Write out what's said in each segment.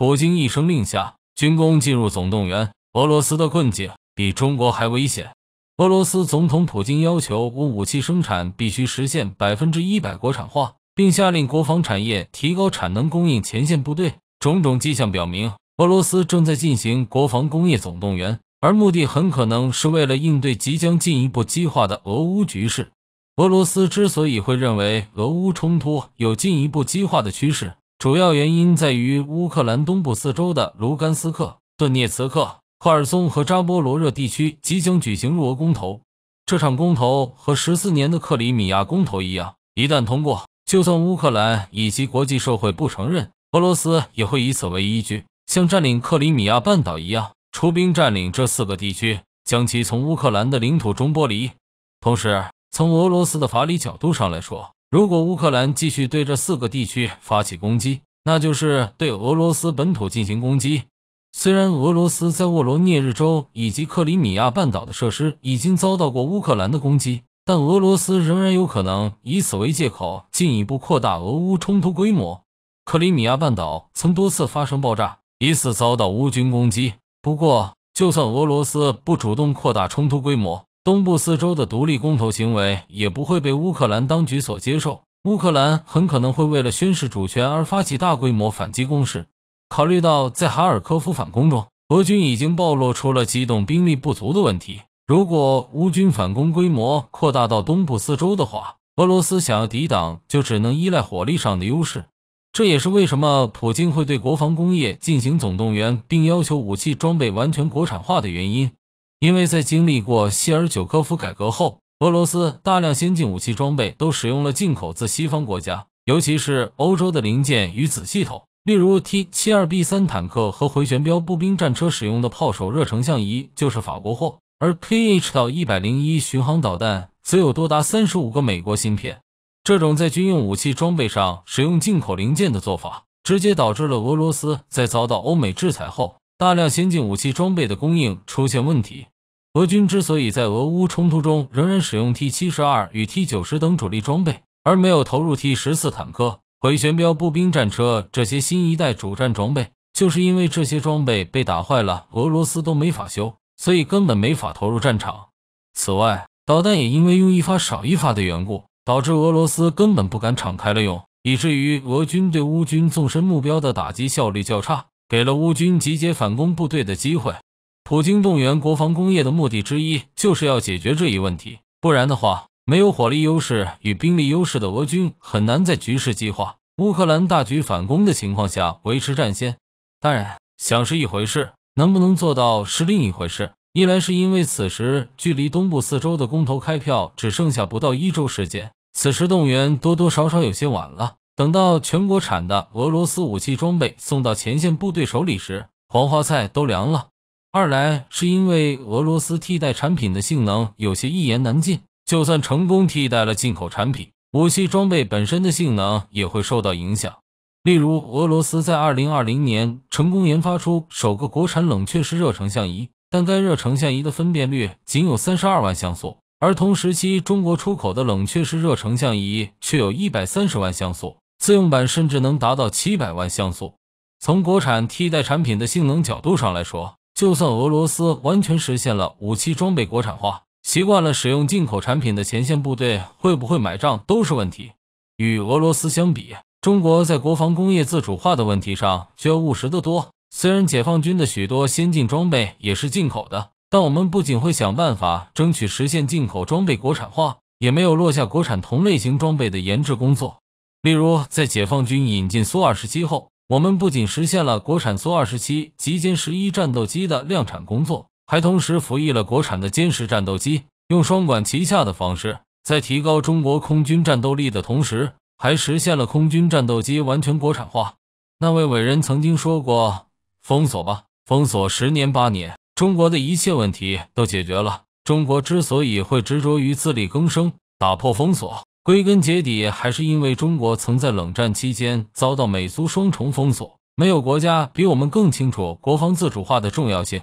普京一声令下，军工进入总动员。俄罗斯的困境比中国还危险。俄罗斯总统普京要求，无武器生产必须实现百分之一百国产化，并下令国防产业提高产能，供应前线部队。种种迹象表明，俄罗斯正在进行国防工业总动员，而目的很可能是为了应对即将进一步激化的俄乌局势。俄罗斯之所以会认为俄乌冲突有进一步激化的趋势，主要原因在于乌克兰东部四周的卢甘斯克、顿涅茨克、赫尔松和扎波罗热地区即将举行入俄公投。这场公投和十四年的克里米亚公投一样，一旦通过，就算乌克兰以及国际社会不承认，俄罗斯也会以此为依据，像占领克里米亚半岛一样出兵占领这四个地区，将其从乌克兰的领土中剥离。同时，从俄罗斯的法理角度上来说，如果乌克兰继续对这四个地区发起攻击，那就是对俄罗斯本土进行攻击。虽然俄罗斯在沃罗涅日州以及克里米亚半岛的设施已经遭到过乌克兰的攻击，但俄罗斯仍然有可能以此为借口进一步扩大俄乌冲突规模。克里米亚半岛曾多次发生爆炸，疑似遭到乌军攻击。不过，就算俄罗斯不主动扩大冲突规模，东部四州的独立公投行为也不会被乌克兰当局所接受，乌克兰很可能会为了宣示主权而发起大规模反击攻势。考虑到在哈尔科夫反攻中，俄军已经暴露出了机动兵力不足的问题，如果乌军反攻规模扩大到东部四州的话，俄罗斯想要抵挡就只能依赖火力上的优势。这也是为什么普京会对国防工业进行总动员，并要求武器装备完全国产化的原因。因为在经历过谢尔久科夫改革后，俄罗斯大量先进武器装备都使用了进口自西方国家，尤其是欧洲的零件与子系统。例如，T-72B3 坦克和回旋镖步兵战车使用的炮手热成像仪就是法国货，而 Kh-101 到巡航导弹则有多达三十五个美国芯片。这种在军用武器装备上使用进口零件的做法，直接导致了俄罗斯在遭到欧美制裁后。大量先进武器装备的供应出现问题。俄军之所以在俄乌冲突中仍然使用 T72 与 T90 等主力装备，而没有投入 T14 坦克、回旋镖步兵战车这些新一代主战装备，就是因为这些装备被打坏了，俄罗斯都没法修，所以根本没法投入战场。此外，导弹也因为用一发少一发的缘故，导致俄罗斯根本不敢敞开了用，以至于俄军对乌军纵深目标的打击效率较差。给了乌军集结反攻部队的机会。普京动员国防工业的目的之一，就是要解决这一问题。不然的话，没有火力优势与兵力优势的俄军，很难在局势激化、乌克兰大举反攻的情况下维持战线。当然，想是一回事，能不能做到是另一回事。一来是因为此时距离东部四周的公投开票只剩下不到一周时间，此时动员多多少少有些晚了。等到全国产的俄罗斯武器装备送到前线部队手里时，黄花菜都凉了。二来是因为俄罗斯替代产品的性能有些一言难尽，就算成功替代了进口产品，武器装备本身的性能也会受到影响。例如，俄罗斯在二零二零年成功研发出首个国产冷却式热成像仪，但该热成像仪的分辨率仅有三十二万像素，而同时期中国出口的冷却式热成像仪却有一百三十万像素。自用版甚至能达到七百万像素。从国产替代产品的性能角度上来说，就算俄罗斯完全实现了武器装备国产化，习惯了使用进口产品的前线部队会不会买账都是问题。与俄罗斯相比，中国在国防工业自主化的问题上就要务实得多。虽然解放军的许多先进装备也是进口的，但我们不仅会想办法争取实现进口装备国产化，也没有落下国产同类型装备的研制工作。例如，在解放军引进苏二十七后，我们不仅实现了国产苏二十七及歼十一战斗机的量产工作，还同时服役了国产的歼十战斗机，用双管齐下的方式，在提高中国空军战斗力的同时，还实现了空军战斗机完全国产化。那位伟人曾经说过：“封锁吧，封锁十年八年，中国的一切问题都解决了。”中国之所以会执着于自力更生，打破封锁。归根结底，还是因为中国曾在冷战期间遭到美苏双重封锁，没有国家比我们更清楚国防自主化的重要性。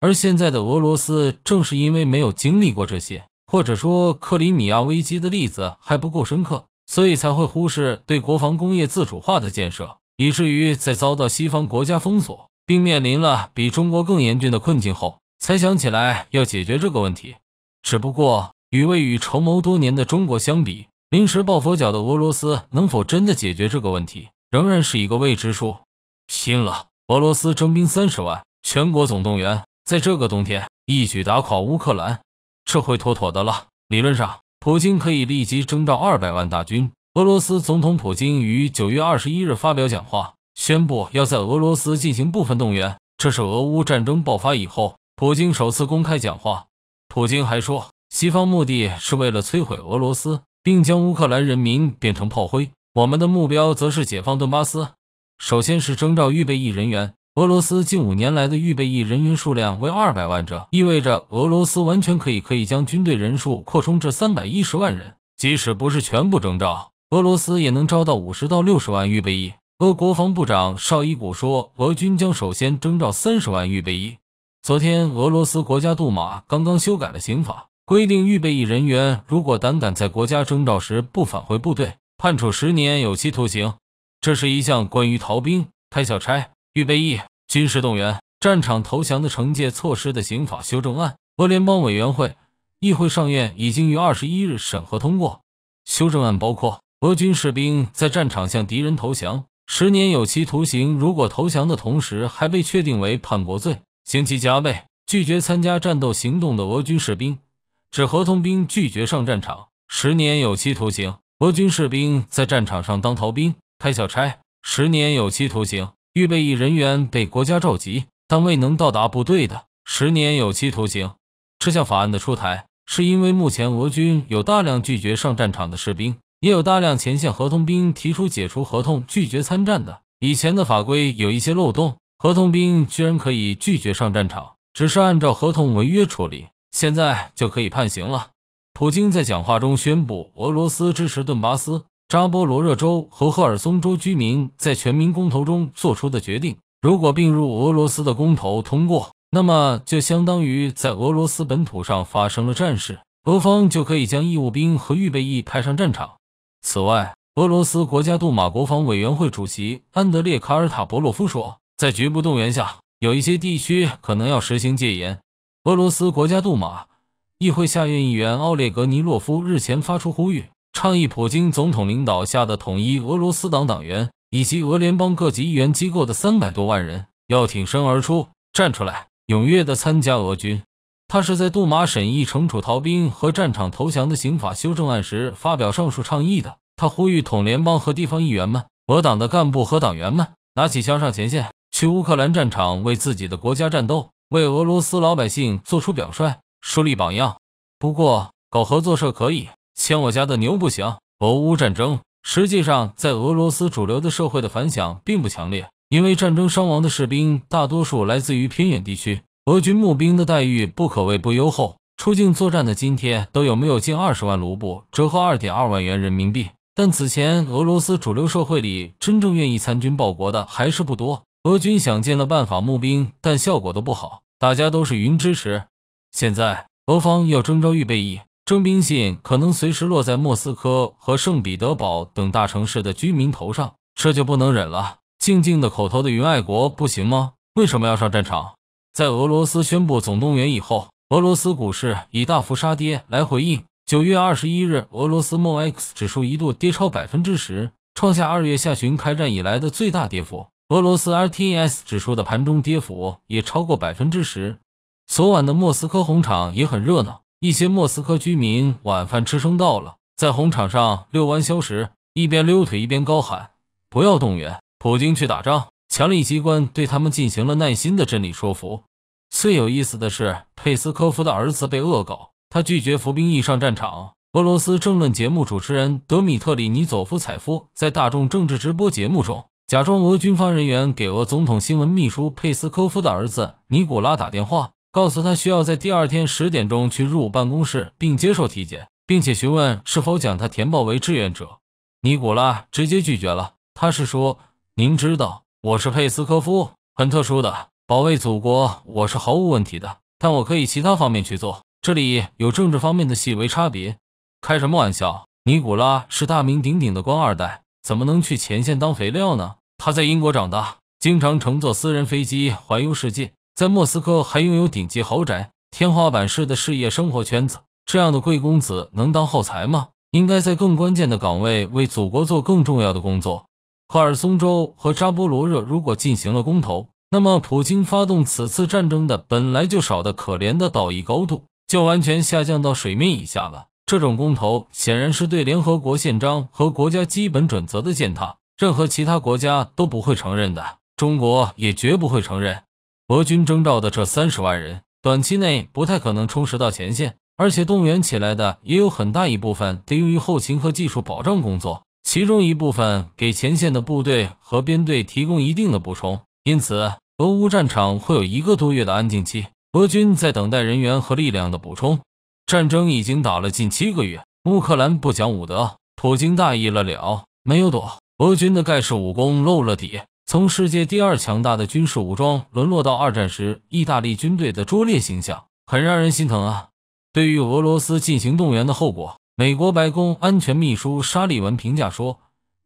而现在的俄罗斯正是因为没有经历过这些，或者说克里米亚危机的例子还不够深刻，所以才会忽视对国防工业自主化的建设，以至于在遭到西方国家封锁，并面临了比中国更严峻的困境后，才想起来要解决这个问题。只不过与未雨绸缪多年的中国相比，临时抱佛脚的俄罗斯能否真的解决这个问题，仍然是一个未知数。拼了！俄罗斯征兵三十万，全国总动员，在这个冬天一举打垮乌克兰，这会妥妥的了。理论上，普京可以立即征召二百万大军。俄罗斯总统普京于九月二十一日发表讲话，宣布要在俄罗斯进行部分动员，这是俄乌战争爆发以后普京首次公开讲话。普京还说，西方目的是为了摧毁俄罗斯。并将乌克兰人民变成炮灰。我们的目标则是解放顿巴斯，首先是征召预备役人员。俄罗斯近五年来的预备役人员数量为二百万者，意味着俄罗斯完全可以可以将军队人数扩充至三百一十万人。即使不是全部征召，俄罗斯也能招到五十到六十万预备役。俄国防部长绍伊古说，俄军将首先征召三十万预备役。昨天，俄罗斯国家杜马刚刚修改了刑法。规定预备役人员如果胆敢在国家征召时不返回部队，判处十年有期徒刑。这是一项关于逃兵、开小差、预备役、军事动员、战场投降的惩戒措施的刑法修正案。俄联邦委员会议会上院已经于二十一日审核通过修正案，包括俄军士兵在战场向敌人投降十年有期徒刑。如果投降的同时还被确定为叛国罪，刑期加倍。拒绝参加战斗行动的俄军士兵。指合同兵拒绝上战场，十年有期徒刑；俄军士兵在战场上当逃兵、开小差，十年有期徒刑；预备役人员被国家召集但未能到达部队的，十年有期徒刑。这项法案的出台，是因为目前俄军有大量拒绝上战场的士兵，也有大量前线合同兵提出解除合同拒绝参战的。以前的法规有一些漏洞，合同兵居然可以拒绝上战场，只是按照合同违约处理。现在就可以判刑了。普京在讲话中宣布，俄罗斯支持顿巴斯、扎波罗热州和赫尔松州居民在全民公投中做出的决定。如果并入俄罗斯的公投通过，那么就相当于在俄罗斯本土上发生了战事，俄方就可以将义务兵和预备役派上战场。此外，俄罗斯国家杜马国防委员会主席安德烈·卡尔塔博洛夫说，在局部动员下，有一些地区可能要实行戒严。俄罗斯国家杜马议会下院议员奥列格尼洛夫日前发出呼吁，倡议普京总统领导下的统一俄罗斯党党员以及俄联邦各级议员机构的三百多万人要挺身而出，站出来，踊跃地参加俄军。他是在杜马审议惩处逃兵和战场投降的刑法修正案时发表上述倡议的。他呼吁统联邦和地方议员们，我党的干部和党员们拿起枪上前线，去乌克兰战场为自己的国家战斗。为俄罗斯老百姓做出表率，树立榜样。不过，搞合作社可以，牵我家的牛不行。俄乌战争实际上在俄罗斯主流的社会的反响并不强烈，因为战争伤亡的士兵大多数来自于偏远地区，俄军募兵的待遇不可谓不优厚，出境作战的津贴都有没有近二十万卢布，折合二点二万元人民币。但此前，俄罗斯主流社会里真正愿意参军报国的还是不多。俄军想尽了办法募兵，但效果都不好。大家都是云支持。现在俄方要征召预备役，征兵信可能随时落在莫斯科和圣彼得堡等大城市的居民头上，这就不能忍了。静静的、口头的云爱国不行吗？为什么要上战场？在俄罗斯宣布总动员以后，俄罗斯股市以大幅杀跌来回应。九月二十一日，俄罗斯 o X 指数一度跌超百分之十，创下二月下旬开战以来的最大跌幅。俄罗斯 RTS 指数的盘中跌幅也超过百分之十。昨晚的莫斯科红场也很热闹，一些莫斯科居民晚饭吃撑到了，在红场上遛弯消食，一边溜腿一边高喊“不要动员普京去打仗”。强力机关对他们进行了耐心的真理说服。最有意思的是，佩斯科夫的儿子被恶搞，他拒绝服兵役上战场。俄罗斯政论节目主持人德米特里尼佐夫采夫在大众政治直播节目中。假装俄军方人员给俄总统新闻秘书佩斯科夫的儿子尼古拉打电话，告诉他需要在第二天十点钟去入伍办公室并接受体检，并且询问是否将他填报为志愿者。尼古拉直接拒绝了。他是说：“您知道我是佩斯科夫，很特殊的保卫祖国，我是毫无问题的，但我可以其他方面去做。这里有政治方面的细微差别。”开什么玩笑？尼古拉是大名鼎鼎的官二代，怎么能去前线当肥料呢？他在英国长大，经常乘坐私人飞机环游世界，在莫斯科还拥有顶级豪宅，天花板式的事业生活圈子。这样的贵公子能当耗材吗？应该在更关键的岗位为祖国做更重要的工作。赫尔松州和扎波罗热如果进行了公投，那么普京发动此次战争的本来就少的可怜的道义高度就完全下降到水面以下了。这种公投显然是对联合国宪章和国家基本准则的践踏。任何其他国家都不会承认的，中国也绝不会承认。俄军征召的这三十万人，短期内不太可能充实到前线，而且动员起来的也有很大一部分得用于后勤和技术保障工作，其中一部分给前线的部队和编队提供一定的补充。因此，俄乌战场会有一个多月的安静期，俄军在等待人员和力量的补充。战争已经打了近七个月，乌克兰不讲武德，普京大意了了，没有躲。俄军的盖世武功露了底，从世界第二强大的军事武装沦落到二战时意大利军队的拙劣形象，很让人心疼啊！对于俄罗斯进行动员的后果，美国白宫安全秘书沙利文评价说：“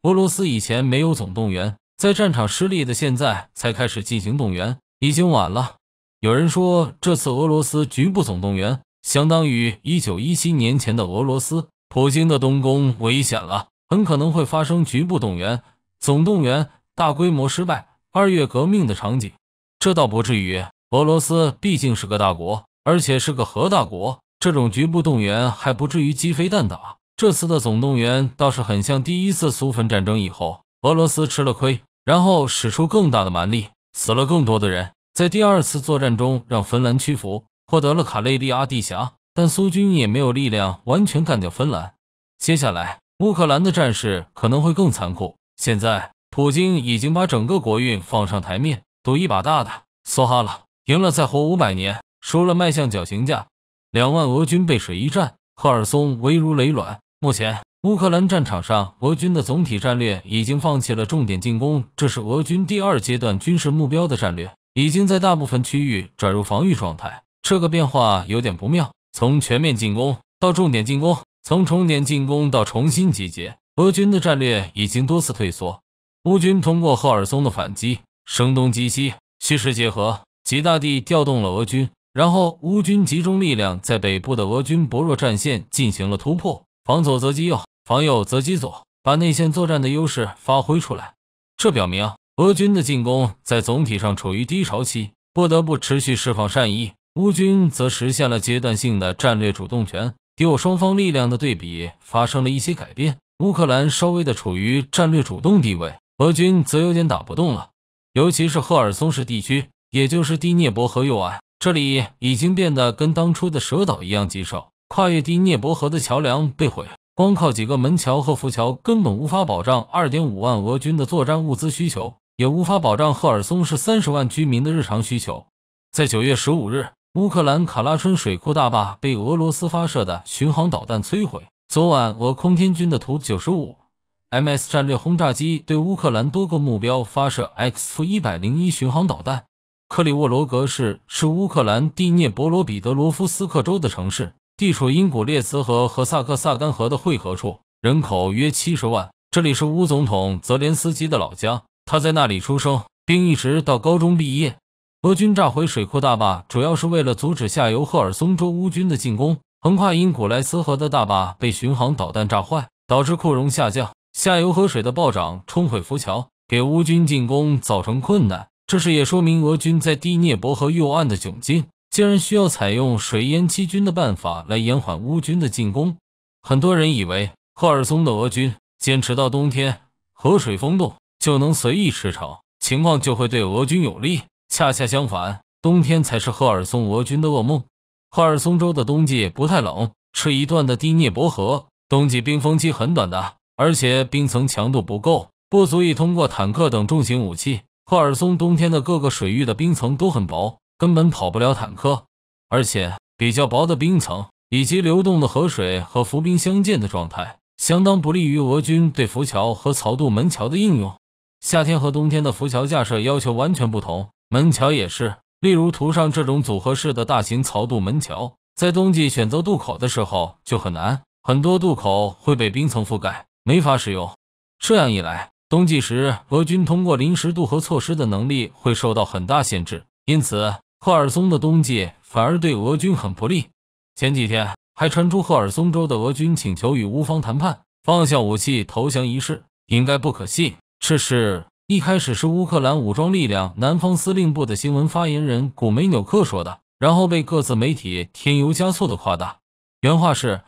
俄罗斯以前没有总动员，在战场失利的现在才开始进行动员，已经晚了。”有人说，这次俄罗斯局部总动员相当于一九一七年前的俄罗斯，普京的东宫危险了。很可能会发生局部动员、总动员、大规模失败、二月革命的场景。这倒不至于，俄罗斯毕竟是个大国，而且是个核大国，这种局部动员还不至于鸡飞蛋打。这次的总动员倒是很像第一次苏芬战争以后，俄罗斯吃了亏，然后使出更大的蛮力，死了更多的人，在第二次作战中让芬兰屈服，获得了卡累利阿地峡，但苏军也没有力量完全干掉芬兰。接下来。乌克兰的战事可能会更残酷。现在，普京已经把整个国运放上台面，赌一把大的。梭哈了，赢了再活五百年，输了迈向绞刑架。两万俄军背水一战，赫尔松危如累卵。目前，乌克兰战场上俄军的总体战略已经放弃了重点进攻，这是俄军第二阶段军事目标的战略，已经在大部分区域转入防御状态。这个变化有点不妙，从全面进攻到重点进攻。从重点进攻到重新集结，俄军的战略已经多次退缩。乌军通过赫尔松的反击，声东击西，虚实结合，极大地调动了俄军。然后，乌军集中力量在北部的俄军薄弱战线进行了突破，防左则击右，防右则击左，把内线作战的优势发挥出来。这表明俄军的进攻在总体上处于低潮期，不得不持续释放善意。乌军则实现了阶段性的战略主动权。敌我双方力量的对比发生了一些改变，乌克兰稍微的处于战略主动地位，俄军则有点打不动了。尤其是赫尔松市地区，也就是第聂伯河右岸，这里已经变得跟当初的蛇岛一样棘手。跨越第聂伯河的桥梁被毁，光靠几个门桥和浮桥根本无法保障二点五万俄军的作战物资需求，也无法保障赫尔松市三十万居民的日常需求。在九月十五日。乌克兰卡拉春水库大坝被俄罗斯发射的巡航导弹摧毁。昨晚，俄空天军的图九十五 MS 战略轰炸机对乌克兰多个目标发射 X- 一百零一巡航导弹。克里沃罗格市是乌克兰第聂伯罗彼得罗夫斯克州的城市，地处因古列茨河和萨克萨干河的汇合处，人口约七十万。这里是乌总统泽连斯基的老家，他在那里出生，并一直到高中毕业。俄军炸毁水库大坝，主要是为了阻止下游赫尔松州乌军的进攻。横跨因古莱斯河的大坝被巡航导弹炸坏，导致库容下降，下游河水的暴涨冲毁浮桥，给乌军进攻造成困难。这事也说明俄军在第聂伯河右岸的窘境，竟然需要采用水淹七军的办法来延缓乌军的进攻。很多人以为赫尔松的俄军坚持到冬天，河水封冻就能随意驰骋，情况就会对俄军有利。恰恰相反，冬天才是赫尔松俄军的噩梦。赫尔松州的冬季不太冷，是一段的低镍伯河，冬季冰封期很短的，而且冰层强度不够，不足以通过坦克等重型武器。赫尔松冬天的各个水域的冰层都很薄，根本跑不了坦克。而且比较薄的冰层，以及流动的河水和浮冰相间的状态，相当不利于俄军对浮桥和槽渡门桥的应用。夏天和冬天的浮桥架设要求完全不同。门桥也是，例如图上这种组合式的大型槽渡门桥，在冬季选择渡口的时候就很难，很多渡口会被冰层覆盖，没法使用。这样一来，冬季时俄军通过临时渡河措施的能力会受到很大限制，因此赫尔松的冬季反而对俄军很不利。前几天还传出赫尔松州的俄军请求与乌方谈判，放下武器投降一事，应该不可信。这是。一开始是乌克兰武装力量南方司令部的新闻发言人古梅纽克说的，然后被各自媒体添油加醋的夸大。原话是：“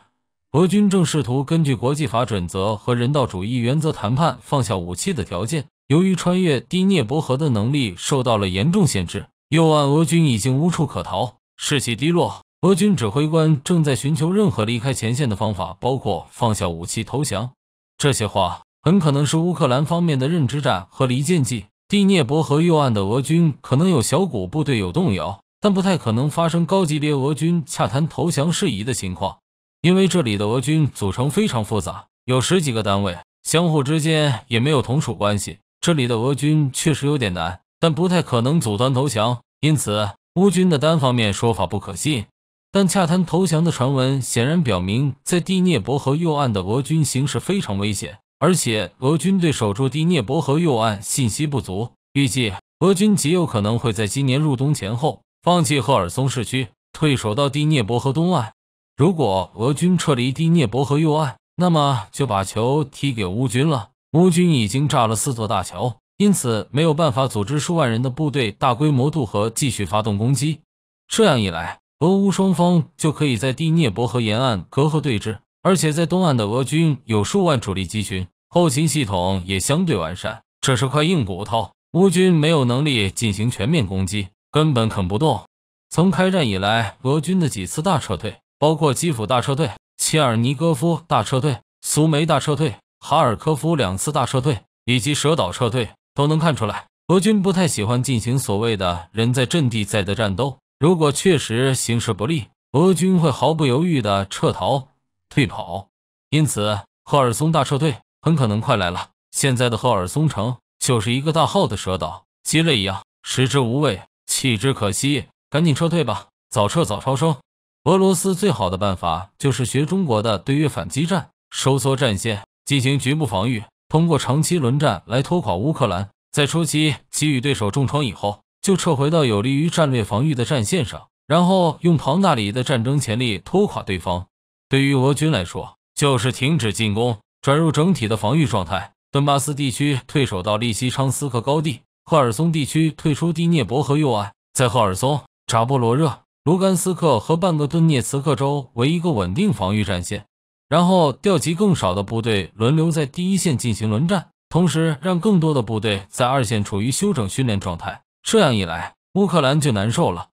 俄军正试图根据国际法准则和人道主义原则谈判放下武器的条件。由于穿越第聂伯河的能力受到了严重限制，右岸俄军已经无处可逃，士气低落。俄军指挥官正在寻求任何离开前线的方法，包括放下武器投降。”这些话。很可能是乌克兰方面的认知战和离间计。第聂伯河右岸的俄军可能有小股部队有动摇，但不太可能发生高级别俄军洽谈投降事宜的情况，因为这里的俄军组成非常复杂，有十几个单位，相互之间也没有同属关系。这里的俄军确实有点难，但不太可能组团投降。因此，乌军的单方面说法不可信。但洽谈投降的传闻显然表明，在第聂伯河右岸的俄军形势非常危险。而且俄军对守住第聂伯河右岸信息不足，预计俄军极有可能会在今年入冬前后放弃赫尔松市区，退守到第聂伯河东岸。如果俄军撤离第聂伯河右岸，那么就把球踢给乌军了。乌军已经炸了四座大桥，因此没有办法组织数万人的部队大规模渡河继续发动攻击。这样一来，俄乌双方就可以在第聂伯河沿岸隔河对峙。而且在东岸的俄军有数万主力集群，后勤系统也相对完善，这是块硬骨头。乌军没有能力进行全面攻击，根本啃不动。从开战以来，俄军的几次大撤退，包括基辅大撤退、切尔尼戈夫大撤退、苏梅大撤退、哈尔科夫两次大撤退以及蛇岛撤退，都能看出来，俄军不太喜欢进行所谓的人在阵地在的战斗。如果确实形势不利，俄军会毫不犹豫地撤逃。退跑，因此赫尔松大撤退很可能快来了。现在的赫尔松城就是一个大号的蛇岛，鸡肋一样，食之无味，弃之可惜。赶紧撤退吧，早撤早超生。俄罗斯最好的办法就是学中国的对越反击战，收缩战线，进行局部防御，通过长期轮战来拖垮乌克兰。在初期给予对手重创以后，就撤回到有利于战略防御的战线上，然后用庞大里的战争潜力拖垮对方。对于俄军来说，就是停止进攻，转入整体的防御状态。顿巴斯地区退守到利西昌斯克高地，赫尔松地区退出第聂伯河右岸，在赫尔松、扎波罗热、卢甘斯克和半个顿涅茨克州为一个稳定防御战线，然后调集更少的部队轮流在第一线进行轮战，同时让更多的部队在二线处于休整训练状态。这样一来，乌克兰就难受了。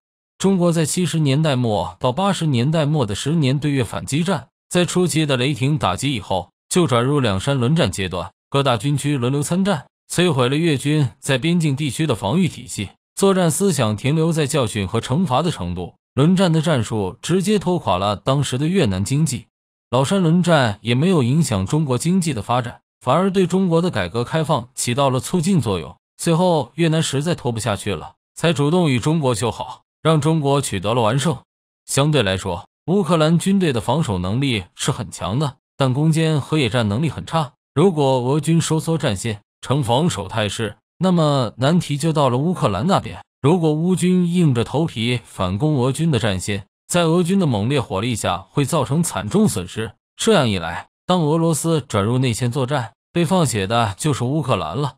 中国在七十年代末到八十年代末的十年对越反击战，在初期的雷霆打击以后，就转入两山轮战阶段，各大军区轮流参战，摧毁了越军在边境地区的防御体系。作战思想停留在教训和惩罚的程度，轮战的战术直接拖垮了当时的越南经济。老山轮战也没有影响中国经济的发展，反而对中国的改革开放起到了促进作用。最后，越南实在拖不下去了，才主动与中国修好。让中国取得了完胜。相对来说，乌克兰军队的防守能力是很强的，但攻坚和野战能力很差。如果俄军收缩战线，呈防守态势，那么难题就到了乌克兰那边。如果乌军硬着头皮反攻俄军的战线，在俄军的猛烈火力下，会造成惨重损失。这样一来，当俄罗斯转入内线作战，被放血的就是乌克兰了。